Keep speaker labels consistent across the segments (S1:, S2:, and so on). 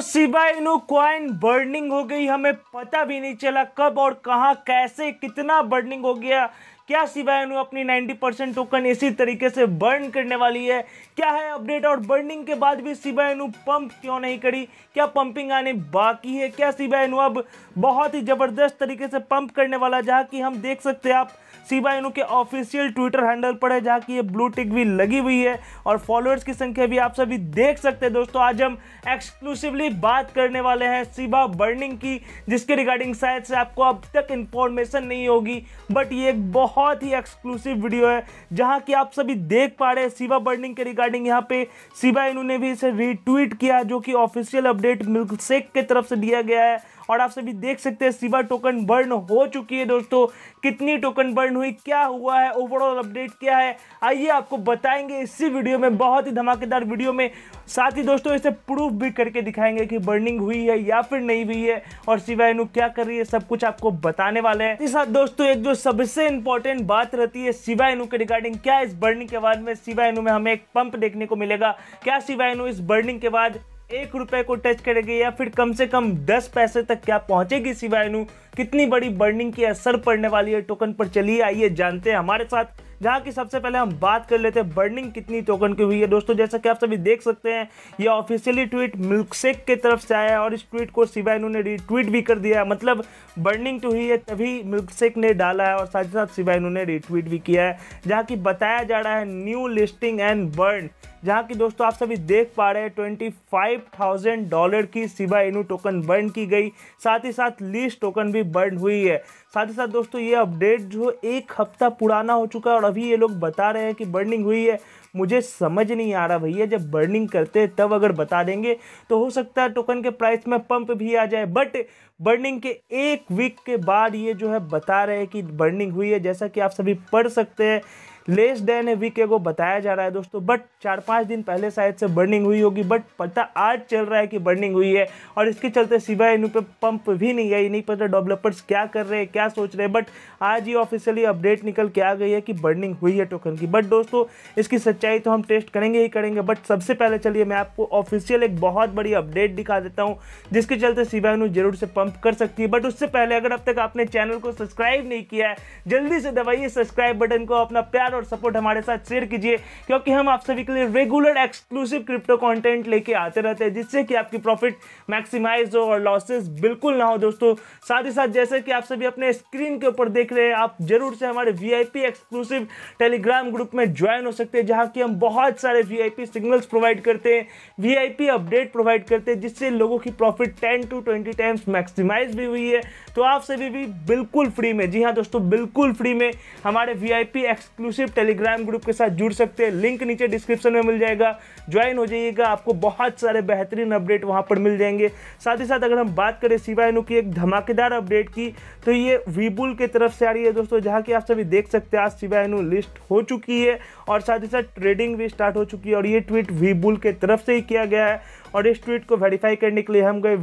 S1: दोस्तों सिबा coin burning हो गई हमें पता भी नहीं चला कब और कहाँ कैसे कितना बर्निंग हो गया क्या सिवायनु अपनी 90 परसेंट टोकन इसी तरीके से बर्न करने वाली है क्या है अपडेट और बर्निंग के बाद भी सिवायनु पंप क्यों नहीं करी क्या पंपिंग आने बाकी है क्या सिवायनु अब बहुत ही ज़बरदस्त तरीके से पंप करने वाला जहाँ कि हम देख सकते हैं आप सिवायनु के ऑफिशियल ट्विटर हैंडल पर है जहाँ की ये ब्लू टिक भी लगी हुई है और फॉलोअर्स की संख्या भी आप सभी देख सकते हैं दोस्तों आज हम एक्सक्लूसिवली बात करने वाले हैं सिवा बर्निंग की जिसके रिगार्डिंग शायद से आपको अब तक इन्फॉर्मेशन नहीं होगी बट ये एक बहुत बहुत ही एक्सक्लूसिव वीडियो है जहां की आप सभी देख पा रहे हैं शिवा बर्निंग के रिगार्डिंग यहां पे शिवा इन्होंने भी इसे रीट्वीट किया जो कि ऑफिशियल अपडेट मिल्क शेक की तरफ से दिया गया है और आप सभी देख सकते हैं सिवा टोकन बर्न हो चुकी है दोस्तों कितनी टोकन बर्न हुई क्या हुआ है ओवरऑल अपडेट क्या है आइए आपको बताएंगे इसी वीडियो में बहुत ही धमाकेदार वीडियो में साथ ही दोस्तों इसे प्रूफ भी करके दिखाएंगे कि बर्निंग हुई है या फिर नहीं हुई है और सिवा क्या कर रही है सब कुछ आपको बताने वाले हैं इस साथ दोस्तों एक जो सबसे इंपॉर्टेंट बात रहती है शिवा इनू के रिगार्डिंग क्या इस बर्निंग के बाद में शिवा इनू में हमें एक पंप देखने को मिलेगा क्या शिवा इनू इस बर्निंग के बाद एक रुपए को टच करेगी या फिर कम से कम दस पैसे तक क्या पहुंचेगी सिवाय कितनी बड़ी बर्निंग की असर पड़ने वाली है टोकन पर चलिए आइए जानते हैं हमारे साथ जहाँ की सबसे पहले हम बात कर लेते हैं बर्निंग कितनी टोकन की हुई है दोस्तों जैसा कि आप सभी देख सकते हैं ये ऑफिशियली ट्वीट मिल्कशेक के तरफ से आया है और इस ट्वीट को सिवाय ने रीट्वीट भी कर दिया है मतलब बर्निंग तो हुई है तभी मिल्कशेक ने डाला है और साथ ही साथ सिवाय ने रीट्वीट भी किया है जहाँ की बताया जा रहा है न्यू लिस्टिंग एंड बर्न जहां की दोस्तों आप सभी देख पा रहे हैं ट्वेंटी फाइव थाउजेंड डॉलर की सिबा इनू टोकन बर्न की गई साथ ही साथ लीज टोकन भी बर्न हुई है साथ ही साथ दोस्तों ये अपडेट जो एक हफ्ता पुराना हो चुका है और अभी ये लोग बता रहे हैं कि बर्निंग हुई है मुझे समझ नहीं आ रहा भैया जब बर्निंग करते हैं तब अगर बता देंगे तो हो सकता है टोकन के प्राइस में पंप भी आ जाए बट बर्निंग के एक वीक के बाद ये जो है बता रहे हैं कि बर्निंग हुई है जैसा कि आप सभी पढ़ सकते हैं लेस देन ए वीक एगो बताया जा रहा है दोस्तों बट चार पाँच दिन पहले शायद से बर्निंग हुई होगी बट पता आज चल रहा है कि बर्निंग हुई है और इसके चलते सिवाय इन पर पंप भी नहीं है नहीं पता डेवलपर्स क्या कर रहे हैं क्या सोच रहे हैं बट आज ये ऑफिशियली अपडेट निकल के आ गई है कि बर्निंग हुई है टोकन की बट दोस्तों इसकी सच्चाई तो हम टेस्ट करेंगे ही करेंगे बट सबसे पहले चलिए मैं आपको ऑफिशियल एक बहुत बड़ी अपडेट दिखा देता हूँ जिसके चलते सिवाय जरूर से पंप कर सकती है बट उससे पहले अगर अब तक आपने चैनल को सब्सक्राइब नहीं किया है जल्दी से दबाइए सब्सक्राइब बटन को अपना प्यार प्यार और सपोर्ट हमारे साथ शेयर कीजिए क्योंकि हम आप सभी के लिए रेगुलर एक्सक्लूसिव क्रिप्टो कंटेंट लेके आते रहते हैं जिससे कि आपकी प्रॉफिट मैक्सिमाइज हो और लॉसेस बिल्कुल ना हो दोस्तों साथ ही साथ जैसे कि आप सभी अपने स्क्रीन के ऊपर देख रहे हैं आप जरूर से हमारे वी एक्सक्लूसिव टेलीग्राम ग्रुप में ज्वाइन हो सकते हैं जहाँ की हम बहुत सारे वीआईपी सिग्नल्स प्रोवाइड करते हैं वीआईपी अपडेट प्रोवाइड करते हैं जिससे लोगों की profit ten to twenty times maximize भी हुई है तो आप सभी भी बिल्कुल फ्री में जी हाँ दोस्तों बिल्कुल फ्री में हमारे VIP exclusive exclusive Telegram group के साथ जुड़ सकते हैं लिंक नीचे डिस्क्रिप्शन में मिल जाएगा ज्वाइन हो जाइएगा आपको बहुत सारे बेहतरीन अपडेट वहाँ पर मिल जाएंगे साथ ही साथ अगर हम बात करें सिवायनु की एक धमाकेदार अपडेट की तो ये वीबुल की तरफ से आ रही है दोस्तों जहाँ की आप सभी देख सकते हैं आज सिवायनु लिस्ट हो चुकी है और साथ ही साथ ट्रेडिंग भी स्टार्ट हो चुकी है और ये ट्वीट वीबुल के तरफ से ही किया गया है और इस ट्वीट को वेरीफाई करने के लिए हम गए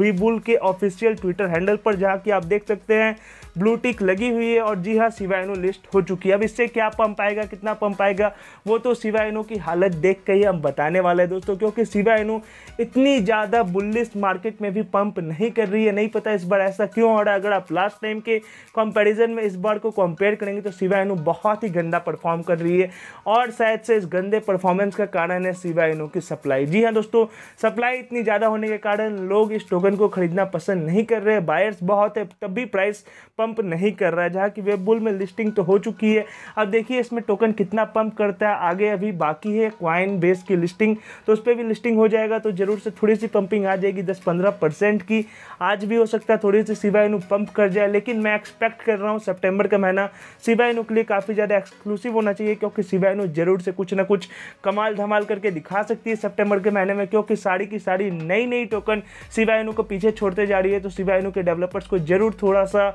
S1: वीबुल के ऑफिशियल ट्विटर हैंडल पर जहाँ की आप देख सकते हैं ब्लू टिक लगी हुई है और जी हाँ सिवाइनो लिस्ट हो चुकी है अब इससे क्या पंप आएगा कितना पंप आएगा वो तो सिवाइनो की हालत देख के ही हम बताने वाले हैं दोस्तों क्योंकि सिवाइनो इतनी ज़्यादा बुल्लिस मार्केट में भी पंप नहीं कर रही है नहीं पता इस बार ऐसा क्यों हो रहा है अगर आप लास्ट टाइम के कंपेरिजन में इस बार को कंपेयर करेंगे तो सिवाइनो बहुत ही गंदा परफॉर्म कर रही है और शायद से इस गंदे परफॉर्मेंस का कारण है सिवाइनो की सप्लाई जी हाँ दोस्तों सप्लाई इतनी ज़्यादा होने के कारण लोग इस टोकन को खरीदना पसंद नहीं कर रहे बायर्स बहुत है तब भी प्राइस पंप पंप नहीं कर रहा है जहाँ की वेब बुल में लिस्टिंग तो हो चुकी है अब देखिए इसमें टोकन कितना पंप करता है आगे अभी बाकी है क्वाइन बेस की लिस्टिंग तो उस पर भी लिस्टिंग हो जाएगा तो ज़रूर से थोड़ी सी पंपिंग आ जाएगी दस पंद्रह परसेंट की आज भी हो सकता है थोड़ी सी सिवाय पंप कर जाए लेकिन मैं एक्सपेक्ट कर रहा हूँ सेप्टेम्बर का महीना सिवाय के लिए काफ़ी ज़्यादा एक्सक्लूसिव होना चाहिए क्योंकि सिवाय जरूर से कुछ ना कुछ कमाल धमाल करके दिखा सकती है सेप्टेम्बर के महीने में क्योंकि साड़ी की साड़ी नई नई टोकन सिवाय को पीछे छोड़ते जा रही है तो सिवाय के डेवलपर्स को ज़रूर थोड़ा सा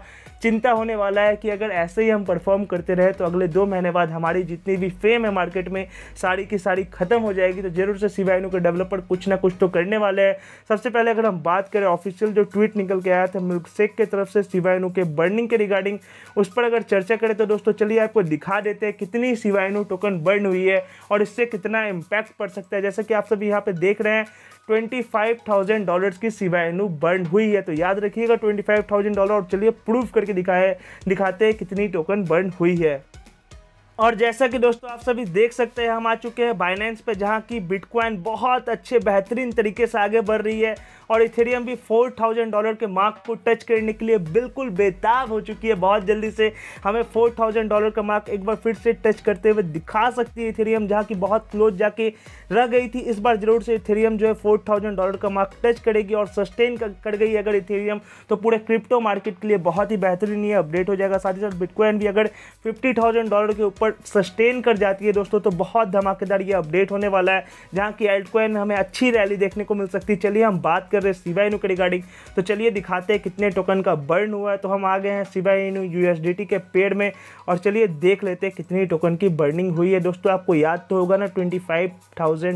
S1: चिंता होने वाला है कि अगर ऐसे ही हम परफॉर्म करते रहे तो अगले दो महीने बाद हमारी जितनी भी फेम है मार्केट में सारी की सारी ख़त्म हो जाएगी तो जरूर से सिवाइनू के डेवलपर कुछ ना कुछ तो करने वाले हैं सबसे पहले अगर हम बात करें ऑफिशियल जो ट्वीट निकल के आया था मिल्क शेक के तरफ से सिवाइनू के बर्निंग के रिगार्डिंग उस पर अगर चर्चा करें तो दोस्तों चलिए आपको दिखा देते हैं कितनी सिवाइनू टोकन बर्न हुई है और इससे कितना इम्पैक्ट पड़ सकता है जैसे कि आप सभी यहाँ पर देख रहे हैं ट्वेंटी फाइव थाउजेंड डॉलर की सिवायनू बर्न हुई है तो याद रखिएगा थाउजेंड डॉलर और चलिए प्रूफ करके दिखाए दिखाते हैं कितनी टोकन बर्न हुई है और जैसा कि दोस्तों आप सभी देख सकते हैं हम आ चुके हैं बाइनेंस पे जहाँ की बिटकॉइन बहुत अच्छे बेहतरीन तरीके से आगे बढ़ रही है और इथेरियम भी 4000 डॉलर के मार्क को टच करने के लिए बिल्कुल बेताब हो चुकी है बहुत जल्दी से हमें 4000 डॉलर का मार्क एक बार फिर से टच करते हुए दिखा सकती है इथेरियम जहाँ की बहुत क्लोज जाके रह गई थी इस बार ज़रूर से इथेरियम जो है फोर डॉलर का मार्क टच करेगी और सस्टेन कर गई अगर इथेरियम तो पूरे क्रिप्टो मार्केट के लिए बहुत ही बेहतरीन ये अपडेट हो जाएगा साथ ही साथ बिटकॉइन भी अगर फिफ्टी डॉलर के ऊपर ऊपर सस्टेन कर जाती है दोस्तों तो बहुत धमाकेदार ये अपडेट होने वाला है जहाँ की एल्ट में हमें अच्छी रैली देखने को मिल सकती है चलिए हम बात कर रहे हैं सीवा इनू के रिगार्डिंग तो चलिए दिखाते हैं कितने टोकन का बर्न हुआ है तो हम आ गए हैं सीवा इनू यू के पेड़ में और चलिए देख लेते हैं कितनी टोकन की बर्निंग हुई है दोस्तों आपको याद तो होगा ना ट्वेंटी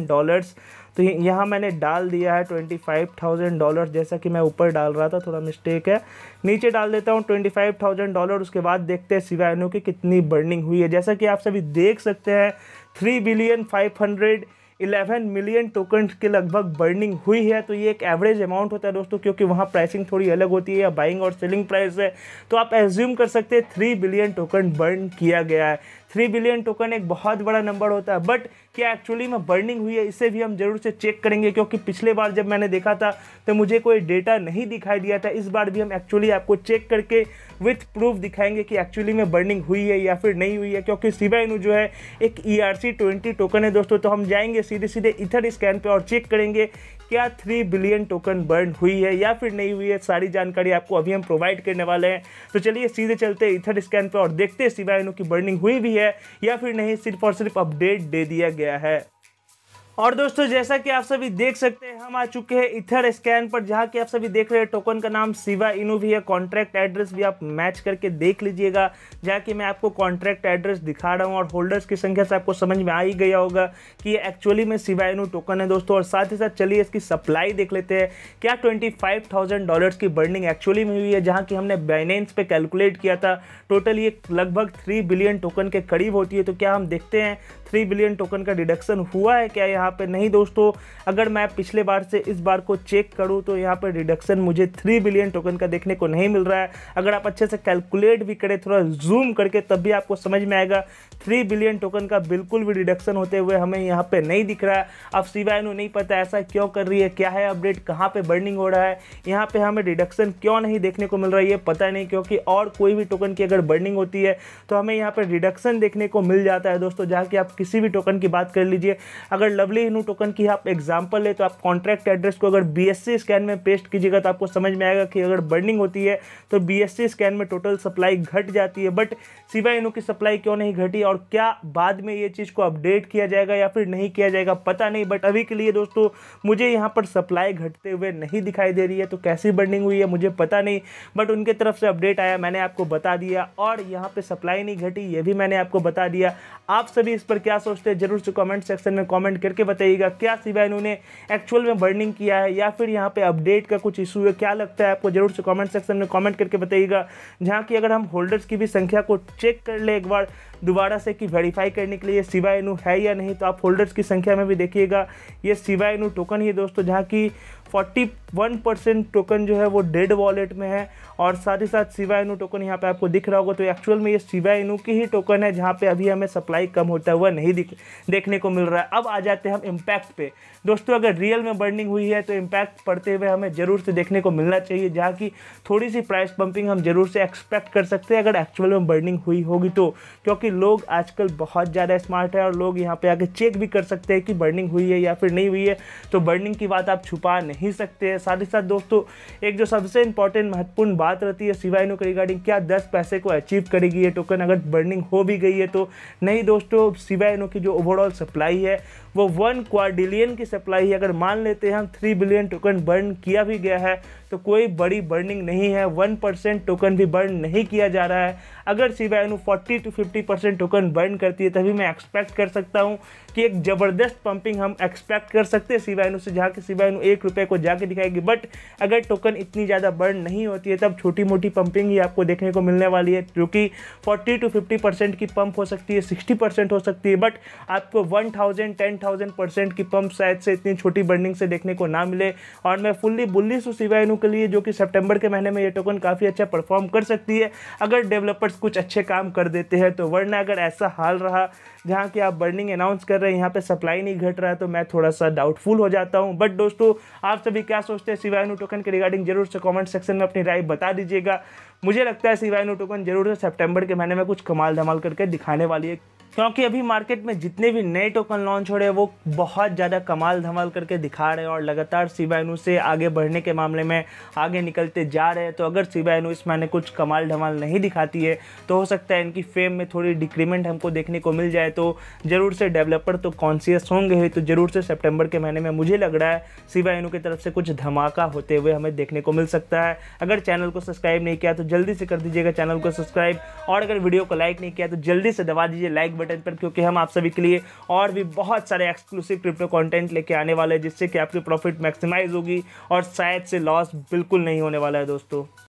S1: डॉलर्स तो यहाँ मैंने डाल दिया है ट्वेंटी फाइव थाउजेंड डॉलर जैसा कि मैं ऊपर डाल रहा था थोड़ा मिस्टेक है नीचे डाल देता हूँ ट्वेंटी फाइव थाउजेंड डॉलर उसके बाद देखते हैं सिवानो की कितनी बर्निंग हुई है जैसा कि आप सभी देख सकते हैं three billion five hundred 11 million token के लगभग बर्निंग हुई है तो ये एक एवरेज अमाउंट होता है दोस्तों क्योंकि वहाँ प्राइसिंग थोड़ी अलग होती है या बाइंग और सेलिंग प्राइस है तो आप एज्यूम कर सकते हैं थ्री बिलियन टोकन बर्न किया गया है थ्री बिलियन टोकन एक बहुत बड़ा नंबर होता है बट क्या एक्चुअली में बर्निंग हुई है इसे भी हम जरूर से चेक करेंगे क्योंकि पिछले बार जब मैंने देखा था तो मुझे कोई डेटा नहीं दिखाई दिया था इस बार भी हम एक्चुअली आपको चेक करके विथ प्रूफ दिखाएंगे कि एक्चुअली में बर्निंग हुई है या फिर नहीं हुई है क्योंकि सिवाइनु जो है एक E R C twenty token है दोस्तों तो हम जाएंगे सीधे सीधे इथर स्कैन पर और चेक करेंगे क्या थ्री बिलियन टोकन बर्न हुई है या फिर नहीं हुई है सारी जानकारी आपको अभी हम प्रोवाइड करने वाले हैं तो चलिए सीधे चलते इथर स्कैन पर और देखते हैं सिवाय की बर्निंग हुई भी है या फिर नहीं सिर्फ और सिर्फ अपडेट दे दिया गया है और दोस्तों जैसा कि आप सभी देख सकते हैं हम आ चुके हैं इथर स्कैन पर जहाँ की आप सभी देख रहे हैं टोकन का नाम सिवा इनू भी है कॉन्ट्रैक्ट एड्रेस भी आप मैच करके देख लीजिएगा जहाँ कि मैं आपको कॉन्ट्रैक्ट एड्रेस दिखा रहा हूँ और होल्डर्स की संख्या से आपको समझ में आ ही गया होगा कि ये एक्चुअली में सिवा इनू टोकन है दोस्तों और साथ ही साथ चलिए इसकी सप्लाई देख लेते हैं क्या ट्वेंटी फाइव थाउजेंड डॉलर्स की बर्निंग एक्चुअली में हुई है जहाँ की हमने बाइनेंस पे कैलकुलेट किया था टोटल ये लगभग थ्री बिलियन टोकन के करीब होती है तो क्या हम देखते हैं थ्री बिलियन टोकन का डिडक्शन हुआ है क्या यहाँ यहाँ पे नहीं दोस्तों अगर मैं पिछले बार से इस बार को चेक करूँ तो यहाँ पर रिडक्शन मुझे थ्री बिलियन टोकन का देखने को नहीं मिल रहा है अगर आप अच्छे से कैलकुलेट भी करें थोड़ा जूम करके तब भी आपको समझ में आएगा थ्री बिलियन टोकन का बिल्कुल भी रिडक्शन होते हुए हमें यहाँ पर नहीं दिख रहा है अब सिवाय नहीं पता ऐसा क्यों कर रही है क्या है अपडेट कहाँ पर बर्निंग हो रहा है यहाँ पर हमें रिडक्शन क्यों नहीं देखने को मिल रहा है ये पता नहीं क्योंकि और कोई भी टोकन की अगर बर्निंग होती है तो हमें यहाँ पर रिडक्शन देखने को मिल जाता है दोस्तों जहाँ कि आप किसी भी टोकन की बात कर लीजिए अगर लवली इनू टोकन की आप एग्जाम्पल ले तो आप कॉन्ट्रैक्ट एड्रेस को अगर बी स्कैन में पेस्ट कीजिएगा तो आपको समझ में आएगा कि अगर बर्निंग होती है तो बी स्कैन में टोटल सप्लाई घट जाती है बट सिवा इनू की सप्लाई क्यों नहीं घटी और क्या बाद में ये चीज़ को अपडेट किया जाएगा या फिर नहीं किया जाएगा पता नहीं बट अभी के लिए दोस्तों मुझे यहाँ पर सप्लाई घटते हुए नहीं दिखाई दे रही है तो कैसी बर्निंग हुई है मुझे पता नहीं बट उनके तरफ से अपडेट आया मैंने आपको बता दिया और यहाँ पर सप्लाई नहीं घटी ये भी मैंने आपको बता दिया आप सभी इस पर क्या सोचते हैं जरूर से कमेंट सेक्शन में कमेंट करके बताइएगा क्या सिवा इन्होंने एक्चुअल में बर्निंग किया है या फिर यहाँ पे अपडेट का कुछ इशू है क्या लगता है आपको जरूर से कमेंट सेक्शन में कमेंट करके बताइएगा जहाँ की अगर हम होल्डर्स की भी संख्या को चेक कर ले एक बार दोबारा से कि वेरीफाई करने के लिए सिवा इनू है या नहीं तो आप होल्डर्स की संख्या में भी देखिएगा ये सिवा इनू टोकन ही दोस्तों जहाँ की 41 परसेंट टोकन जो है वो डेड वॉलेट में है और साथ ही साथ सिवा इनू टोकन यहाँ पे आपको दिख रहा होगा तो एक्चुअल में ये सिवा इनू की ही टोकन है जहाँ पे अभी हमें सप्लाई कम होता हुआ नहीं दिख देखने को मिल रहा है अब आ जाते हैं हम इम्पैक्ट पे दोस्तों अगर रियल में बर्निंग हुई है तो इम्पैक्ट पड़ते हुए हमें ज़रूर से देखने को मिलना चाहिए जहाँ की थोड़ी सी प्राइस पम्पिंग हम जरूर से एक्सपेक्ट कर सकते हैं अगर एक्चुअल में बर्निंग हुई होगी तो क्योंकि लोग आजकल बहुत ज़्यादा स्मार्ट है और लोग यहाँ पर आके चेक भी कर सकते हैं कि बर्निंग हुई है या फिर नहीं हुई है तो बर्निंग की बात आप छुपा नहीं ही सकते हैं साथ ही साथ दोस्तों एक जो सबसे इंपॉर्टेंट महत्वपूर्ण बात रहती है सिवाय नो के रिगार्डिंग क्या दस पैसे को अचीव करेगी ये टोकन अगर बर्निंग हो भी गई है तो नहीं दोस्तों सिवाय नो की जो ओवरऑल सप्लाई है वो वन क्वाडिलियन की सप्लाई है अगर मान लेते हैं हम थ्री बिलियन टोकन बर्न किया भी गया है तो कोई बड़ी बर्निंग नहीं है वन परसेंट टोकन भी बर्न नहीं किया जा रहा है अगर सीबीआई ने forty to fifty percent token burn करती है तभी मैं एक्सपेक्ट कर सकता हूँ कि एक ज़बरदस्त पंपिंग हम एक्सपेक्ट कर सकते हैं सीबीआई से जहाँ के सीबीआई एक रुपये को जाके दिखाएगी बट अगर टोकन इतनी ज़्यादा बर्न नहीं होती है तब छोटी मोटी पंपिंग ही आपको देखने को मिलने वाली है जो कि फोर्टी टू फिफ्टी परसेंट की पंप हो सकती है सिक्सटी परसेंट हो सकती है बट आपको one thousand ten thousand percent की पंप शायद से इतनी छोटी बर्निंग से देखने को ना मिले और मैं फुल्ली बुल्लिस हूँ सीबीआई के लिए जो कि सितंबर के महीने में ये टोकन काफ़ी अच्छा परफॉर्म कर सकती है अगर डेवलपर्स कुछ अच्छे काम कर देते हैं तो वरना अगर ऐसा हाल रहा जहाँ कि आप बर्निंग अनाउंस कर रहे हैं यहाँ पर सप्लाई नहीं घट रहा है तो मैं थोड़ा सा डाउटफुल हो जाता हूँ बट दोस्तों आप सभी क्या सोचते हैं सिवायनू टोकन के रिगार्डिंग जरूर से कॉमेंट सेक्शन में अपनी राय बता दीजिएगा मुझे लगता है सिवायनू टोकन जरूर से सेप्टेम्बर के महीने में कुछ कमाल धमाल करके दिखाने वाली है क्योंकि अभी मार्केट में जितने भी नए टोकन लॉन्च हो रहे हैं वो बहुत ज़्यादा कमाल धमाल करके दिखा रहे हैं और लगातार सीबाइनू से आगे बढ़ने के मामले में आगे निकलते जा रहे हैं तो अगर सीबाइनू इस महीने कुछ कमाल धमाल नहीं दिखाती है तो हो सकता है इनकी फेम में थोड़ी डिक्रीमेंट हमको देखने को मिल जाए तो ज़रूर से डेवलपर तो कॉन्सियस होंगे ही तो ज़रूर से सेप्टेम्बर के महीने में मुझे लग रहा है सीबाइनू की तरफ से कुछ धमाका होते हुए हमें देखने को मिल सकता है अगर चैनल को सब्सक्राइब नहीं किया तो जल्दी से कर दीजिएगा चैनल को सब्सक्राइब और अगर वीडियो को लाइक नहीं किया तो जल्दी से दबा दीजिए लाइक बटन पर क्योंकि हम आप सभी के लिए और भी बहुत सारे एक्सक्लूसिव क्रिप्टो कंटेंट लेके आने वाले हैं जिससे कि आपकी प्रॉफिट मैक्सिमाइज होगी और शायद से लॉस बिल्कुल नहीं होने वाला है दोस्तों